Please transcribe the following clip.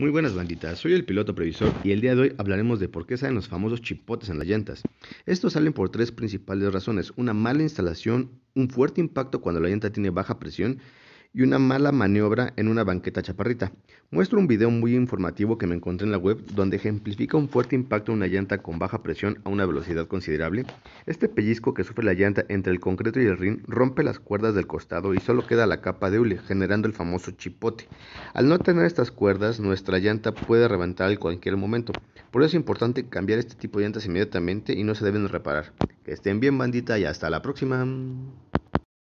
Muy buenas banditas, soy el piloto previsor y el día de hoy hablaremos de por qué salen los famosos chipotes en las llantas. Estos salen por tres principales razones, una mala instalación, un fuerte impacto cuando la llanta tiene baja presión y una mala maniobra en una banqueta chaparrita. Muestro un video muy informativo que me encontré en la web donde ejemplifica un fuerte impacto en una llanta con baja presión a una velocidad considerable. Este pellizco que sufre la llanta entre el concreto y el rin rompe las cuerdas del costado y solo queda la capa de hule, generando el famoso chipote. Al no tener estas cuerdas, nuestra llanta puede reventar en cualquier momento. Por eso es importante cambiar este tipo de llantas inmediatamente y no se deben reparar. Que estén bien bandita y hasta la próxima.